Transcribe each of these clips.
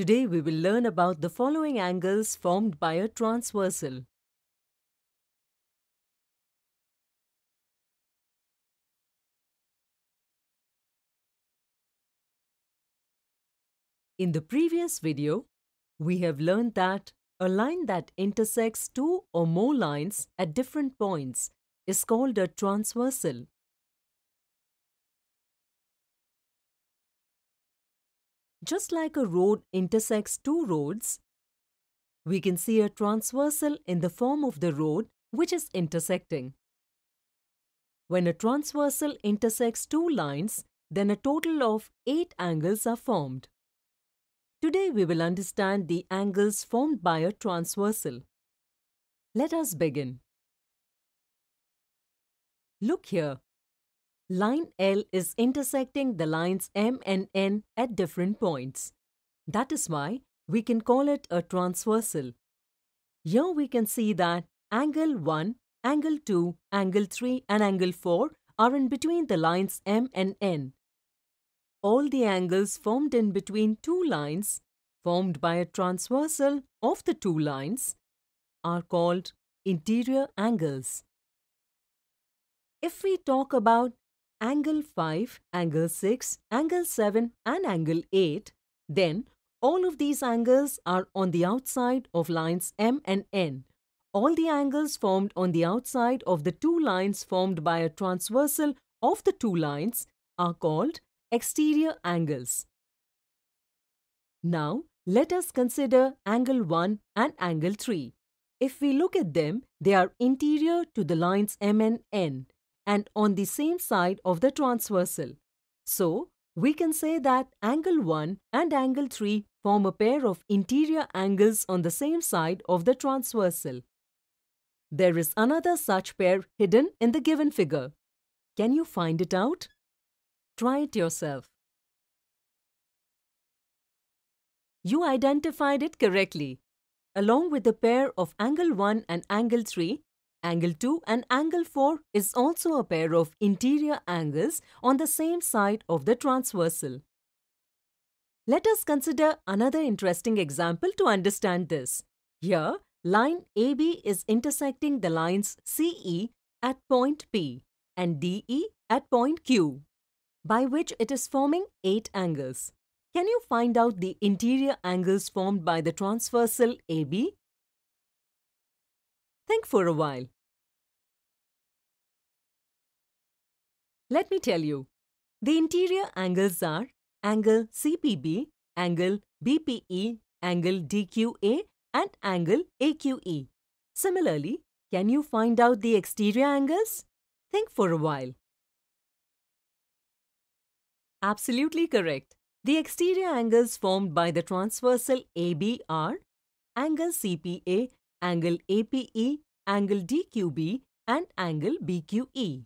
Today we will learn about the following angles formed by a transversal. In the previous video, we have learned that a line that intersects two or more lines at different points is called a transversal. just like a road intersects two roads, we can see a transversal in the form of the road which is intersecting. When a transversal intersects two lines, then a total of eight angles are formed. Today we will understand the angles formed by a transversal. Let us begin. Look here, Line L is intersecting the lines M and N at different points. That is why we can call it a transversal. Here we can see that angle 1, angle 2, angle 3 and angle 4 are in between the lines M and N. All the angles formed in between two lines, formed by a transversal of the two lines, are called interior angles. If we talk about angle 5, angle 6, angle 7 and angle 8, then all of these angles are on the outside of lines M and N. All the angles formed on the outside of the two lines formed by a transversal of the two lines are called exterior angles. Now, let us consider angle 1 and angle 3. If we look at them, they are interior to the lines M and N and on the same side of the transversal. So, we can say that angle 1 and angle 3 form a pair of interior angles on the same side of the transversal. There is another such pair hidden in the given figure. Can you find it out? Try it yourself. You identified it correctly. Along with the pair of angle 1 and angle 3, Angle 2 and angle 4 is also a pair of interior angles on the same side of the transversal. Let us consider another interesting example to understand this. Here, line AB is intersecting the lines CE at point P and DE at point Q, by which it is forming 8 angles. Can you find out the interior angles formed by the transversal AB Think for a while. Let me tell you. The interior angles are angle CPB, angle BPE, angle DQA and angle AQE. Similarly, can you find out the exterior angles? Think for a while. Absolutely correct. The exterior angles formed by the transversal AB are angle CPA angle APE, angle DQB and angle BQE.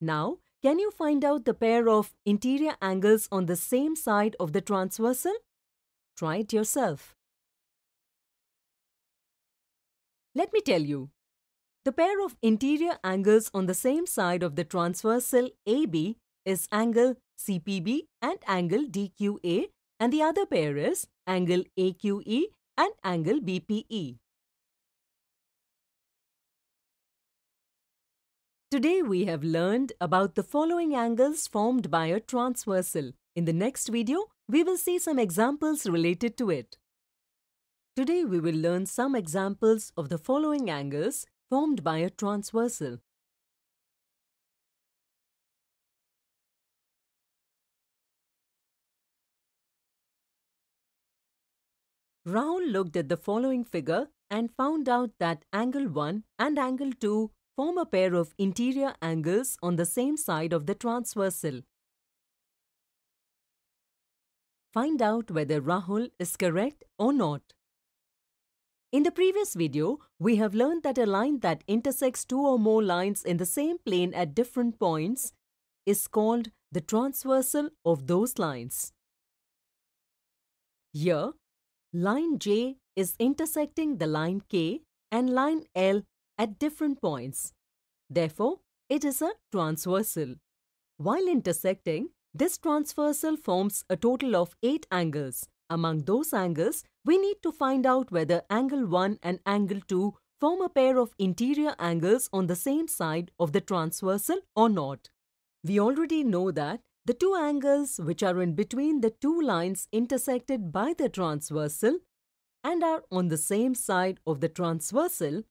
Now, can you find out the pair of interior angles on the same side of the transversal? Try it yourself. Let me tell you. The pair of interior angles on the same side of the transversal AB is angle CPB and angle DQA and the other pair is angle AQE and angle BPE. Today we have learned about the following angles formed by a transversal. In the next video, we will see some examples related to it. Today we will learn some examples of the following angles formed by a transversal. Raoul looked at the following figure and found out that angle 1 and angle 2 form a pair of interior angles on the same side of the transversal. Find out whether Rahul is correct or not. In the previous video, we have learned that a line that intersects two or more lines in the same plane at different points is called the transversal of those lines. Here, line J is intersecting the line K and line L at different points. Therefore, it is a transversal. While intersecting, this transversal forms a total of 8 angles. Among those angles, we need to find out whether angle 1 and angle 2 form a pair of interior angles on the same side of the transversal or not. We already know that the two angles which are in between the two lines intersected by the transversal and are on the same side of the transversal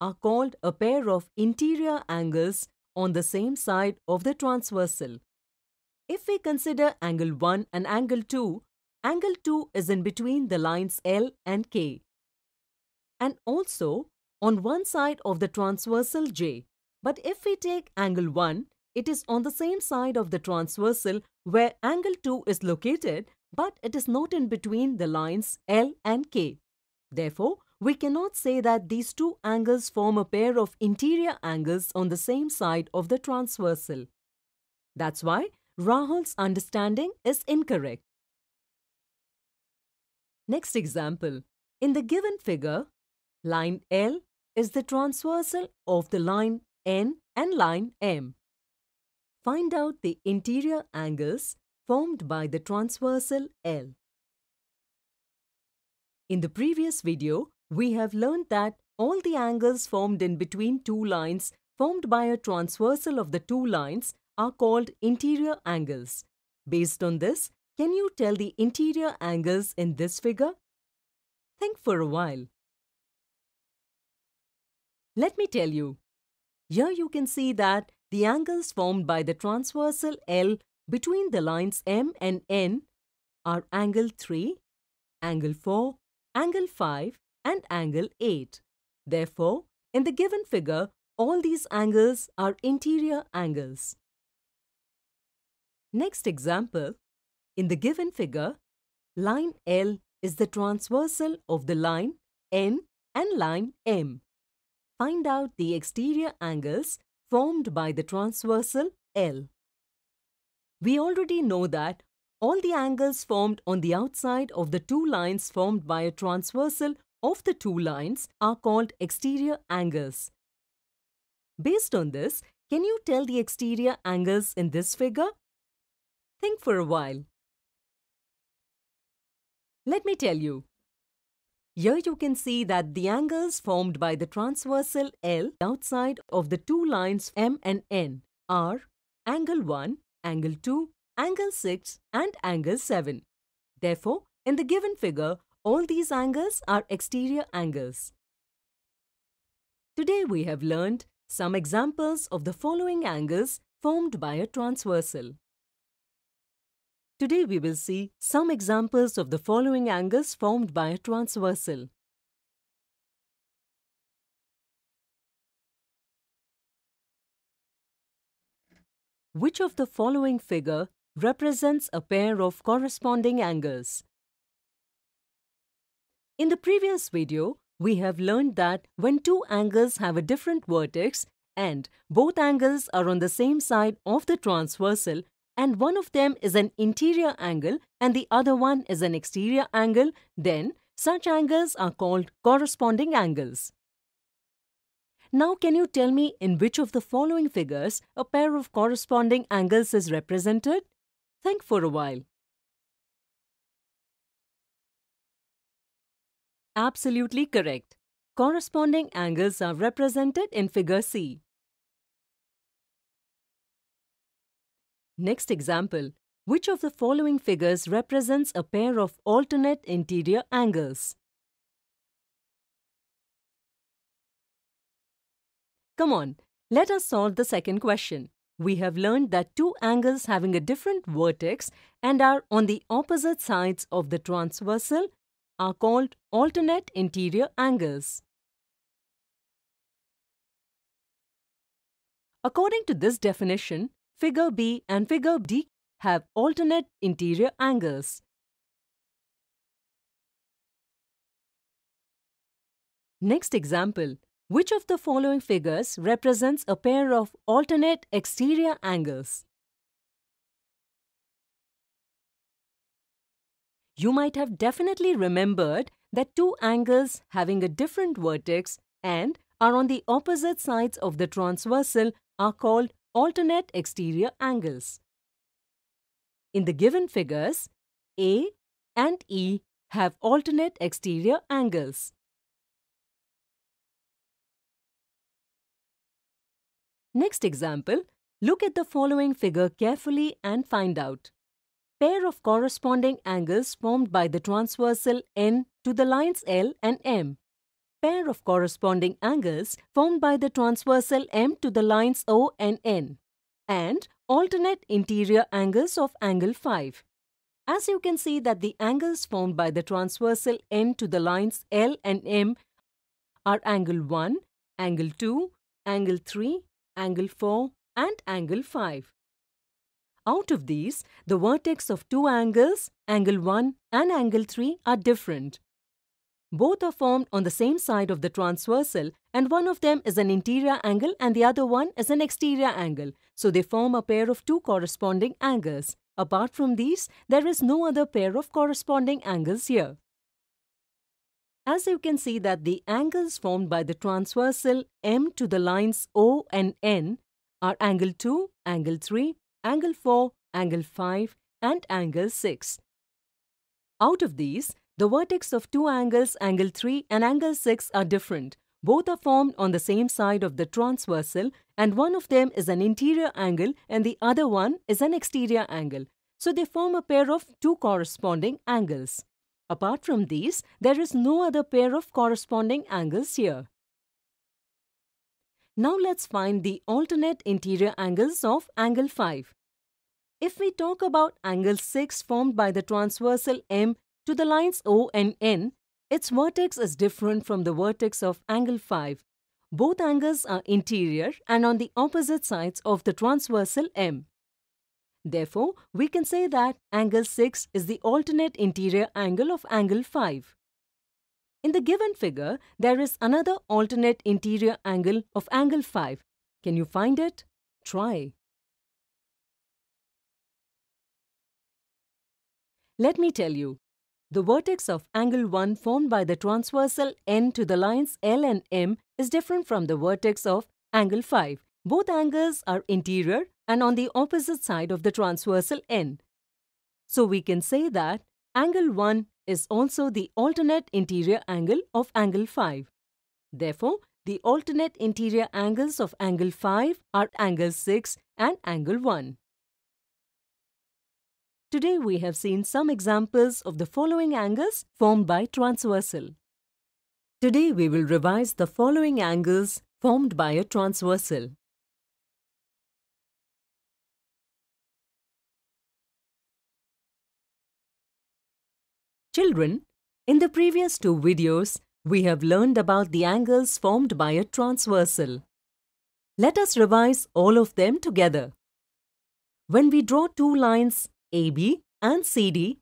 are called a pair of interior angles on the same side of the transversal. If we consider angle 1 and angle 2, angle 2 is in between the lines L and K. And also on one side of the transversal J. But if we take angle 1, it is on the same side of the transversal where angle 2 is located but it is not in between the lines L and K. Therefore, we cannot say that these two angles form a pair of interior angles on the same side of the transversal. That's why Rahul's understanding is incorrect. Next example. In the given figure, line L is the transversal of the line N and line M. Find out the interior angles formed by the transversal L. In the previous video, we have learned that all the angles formed in between two lines formed by a transversal of the two lines are called interior angles. Based on this, can you tell the interior angles in this figure? Think for a while. Let me tell you. Here you can see that the angles formed by the transversal L between the lines M and N are angle 3, angle 4, angle 5 and angle 8. Therefore, in the given figure, all these angles are interior angles. Next example, in the given figure, line L is the transversal of the line N and line M. Find out the exterior angles formed by the transversal L. We already know that all the angles formed on the outside of the two lines formed by a transversal of the two lines are called exterior angles. Based on this, can you tell the exterior angles in this figure? Think for a while. Let me tell you. Here you can see that the angles formed by the transversal L outside of the two lines M and N are angle 1, angle 2, angle 6 and angle 7. Therefore, in the given figure, all these angles are exterior angles. Today we have learned some examples of the following angles formed by a transversal. Today we will see some examples of the following angles formed by a transversal. Which of the following figure represents a pair of corresponding angles? In the previous video, we have learned that when two angles have a different vertex and both angles are on the same side of the transversal and one of them is an interior angle and the other one is an exterior angle, then such angles are called corresponding angles. Now can you tell me in which of the following figures a pair of corresponding angles is represented? Think for a while. Absolutely correct. Corresponding angles are represented in figure C. Next example. Which of the following figures represents a pair of alternate interior angles? Come on, let us solve the second question. We have learned that two angles having a different vertex and are on the opposite sides of the transversal are called alternate interior angles. According to this definition, figure B and figure D have alternate interior angles. Next example, which of the following figures represents a pair of alternate exterior angles? you might have definitely remembered that two angles having a different vertex and are on the opposite sides of the transversal are called alternate exterior angles. In the given figures, A and E have alternate exterior angles. Next example, look at the following figure carefully and find out pair of corresponding angles formed by the transversal n to the lines L and M. Pair of corresponding angles formed by the transversal m to the lines O and N. And alternate interior angles of angle 5. As you can see that the angles formed by the transversal n to the lines L and M are angle 1, angle 2, angle 3, angle 4 and angle 5. Out of these, the vertex of two angles, angle 1 and angle 3 are different. Both are formed on the same side of the transversal and one of them is an interior angle and the other one is an exterior angle. So they form a pair of two corresponding angles. Apart from these, there is no other pair of corresponding angles here. As you can see that the angles formed by the transversal M to the lines O and N are angle 2, angle 3 angle 4, angle 5 and angle 6. Out of these, the vertex of two angles, angle 3 and angle 6 are different. Both are formed on the same side of the transversal and one of them is an interior angle and the other one is an exterior angle. So they form a pair of two corresponding angles. Apart from these, there is no other pair of corresponding angles here. Now let's find the alternate interior angles of angle 5. If we talk about angle 6 formed by the transversal M to the lines O and N, its vertex is different from the vertex of angle 5. Both angles are interior and on the opposite sides of the transversal M. Therefore, we can say that angle 6 is the alternate interior angle of angle 5. In the given figure, there is another alternate interior angle of angle 5. Can you find it? Try. Let me tell you, the vertex of angle 1 formed by the transversal n to the lines L and M is different from the vertex of angle 5. Both angles are interior and on the opposite side of the transversal n. So we can say that angle 1 is also the alternate interior angle of angle 5. Therefore, the alternate interior angles of angle 5 are angle 6 and angle 1. Today we have seen some examples of the following angles formed by transversal. Today we will revise the following angles formed by a transversal. Children, in the previous two videos, we have learned about the angles formed by a transversal. Let us revise all of them together. When we draw two lines AB and CD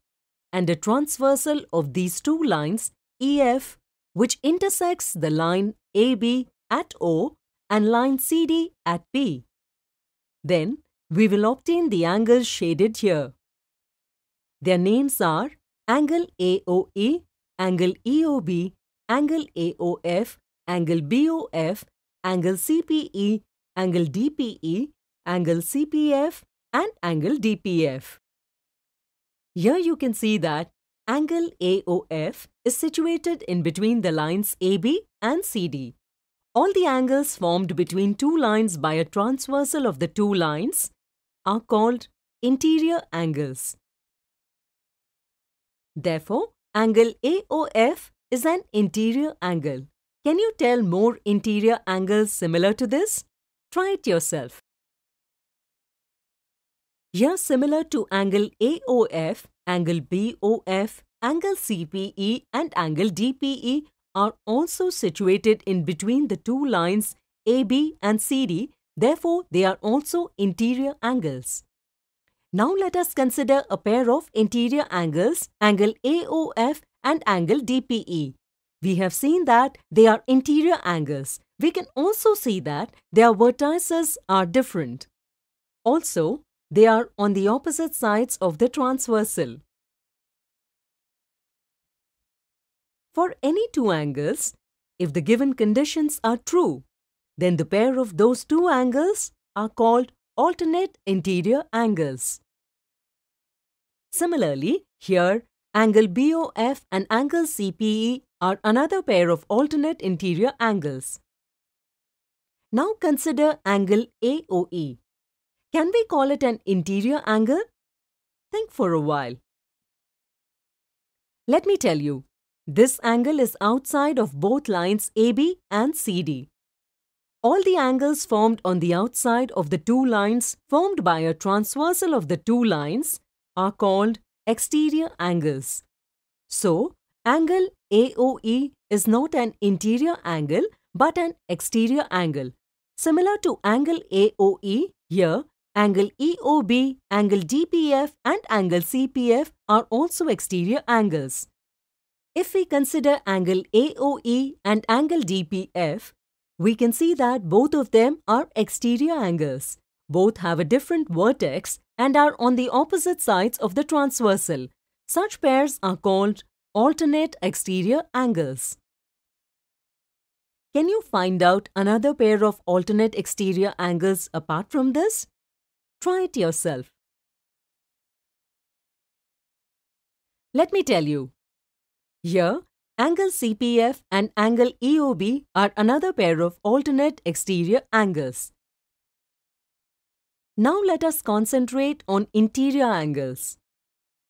and a transversal of these two lines EF which intersects the line AB at O and line CD at P. Then we will obtain the angles shaded here. Their names are angle AOE, angle EOB, angle AOF, angle BOF, angle CPE, angle DPE, angle CPF and angle DPF. Here you can see that angle AOF is situated in between the lines AB and CD. All the angles formed between two lines by a transversal of the two lines are called interior angles. Therefore, angle AOF is an interior angle. Can you tell more interior angles similar to this? Try it yourself. Here similar to angle AOF, angle BOF, angle CPE and angle DPE are also situated in between the two lines AB and CD, therefore they are also interior angles. Now let us consider a pair of interior angles, angle AOF and angle DPE. We have seen that they are interior angles. We can also see that their vertices are different. Also, they are on the opposite sides of the transversal. For any two angles, if the given conditions are true, then the pair of those two angles are called alternate interior angles. Similarly, here angle BOF and angle CPE are another pair of alternate interior angles. Now consider angle AOE. Can we call it an interior angle? Think for a while. Let me tell you, this angle is outside of both lines AB and CD. All the angles formed on the outside of the two lines formed by a transversal of the two lines are called exterior angles. So, angle AOE is not an interior angle but an exterior angle. Similar to angle AOE, here angle EOB, angle DPF and angle CPF are also exterior angles. If we consider angle AOE and angle DPF, we can see that both of them are exterior angles. Both have a different vertex and are on the opposite sides of the transversal. Such pairs are called alternate exterior angles. Can you find out another pair of alternate exterior angles apart from this? Try it yourself. Let me tell you. Here, Angle CPF and angle EOB are another pair of alternate exterior angles. Now let us concentrate on interior angles.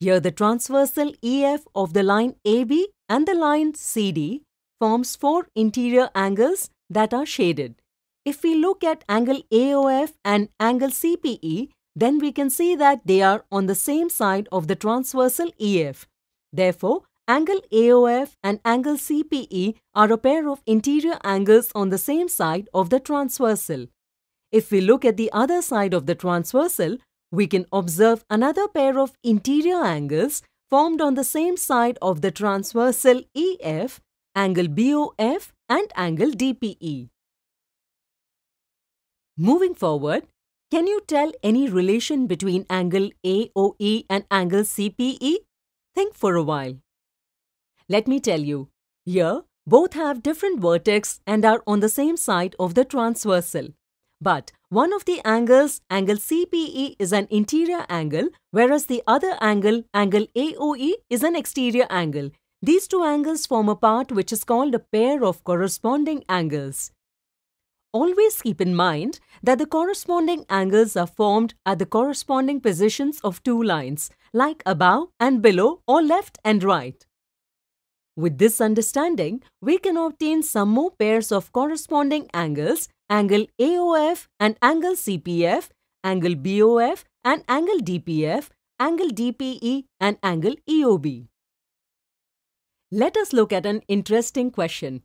Here the transversal EF of the line AB and the line CD forms four interior angles that are shaded. If we look at angle AOF and angle CPE, then we can see that they are on the same side of the transversal EF. Therefore, Angle AOF and angle CPE are a pair of interior angles on the same side of the transversal. If we look at the other side of the transversal, we can observe another pair of interior angles formed on the same side of the transversal EF, angle BOF and angle DPE. Moving forward, can you tell any relation between angle AOE and angle CPE? Think for a while. Let me tell you, here both have different vertices and are on the same side of the transversal. But one of the angles, angle CPE, is an interior angle, whereas the other angle, angle AOE, is an exterior angle. These two angles form a part which is called a pair of corresponding angles. Always keep in mind that the corresponding angles are formed at the corresponding positions of two lines, like above and below or left and right. With this understanding, we can obtain some more pairs of corresponding angles, angle AOF and angle CPF, angle BOF and angle DPF, angle DPE and angle EOB. Let us look at an interesting question.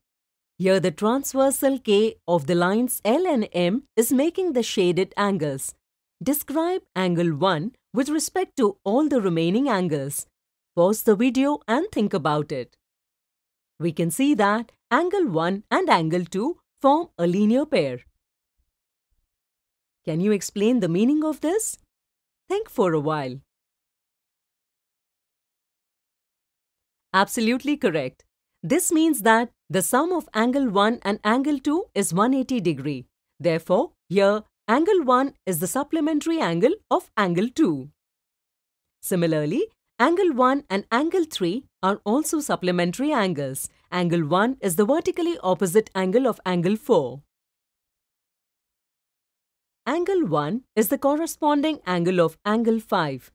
Here the transversal K of the lines L and M is making the shaded angles. Describe angle 1 with respect to all the remaining angles. Pause the video and think about it. We can see that angle 1 and angle 2 form a linear pair. Can you explain the meaning of this? Think for a while. Absolutely correct. This means that the sum of angle 1 and angle 2 is 180 degree. Therefore, here angle 1 is the supplementary angle of angle 2. Similarly, Angle 1 and angle 3 are also supplementary angles. Angle 1 is the vertically opposite angle of angle 4. Angle 1 is the corresponding angle of angle 5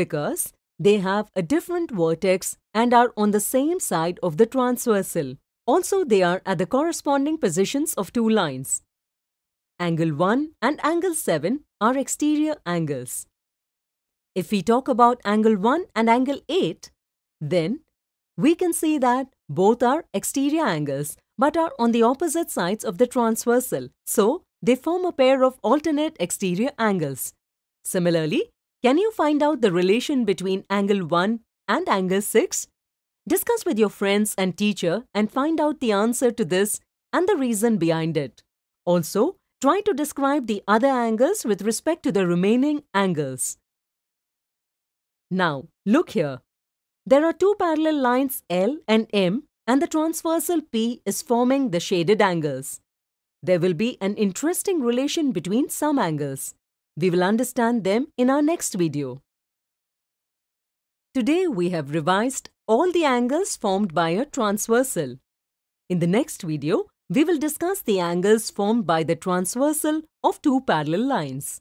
because they have a different vertex and are on the same side of the transversal. Also, they are at the corresponding positions of two lines. Angle 1 and angle 7 are exterior angles. If we talk about angle 1 and angle 8, then we can see that both are exterior angles but are on the opposite sides of the transversal, so they form a pair of alternate exterior angles. Similarly, can you find out the relation between angle 1 and angle 6? Discuss with your friends and teacher and find out the answer to this and the reason behind it. Also, try to describe the other angles with respect to the remaining angles. Now, look here. There are two parallel lines L and M and the transversal P is forming the shaded angles. There will be an interesting relation between some angles. We will understand them in our next video. Today we have revised all the angles formed by a transversal. In the next video, we will discuss the angles formed by the transversal of two parallel lines.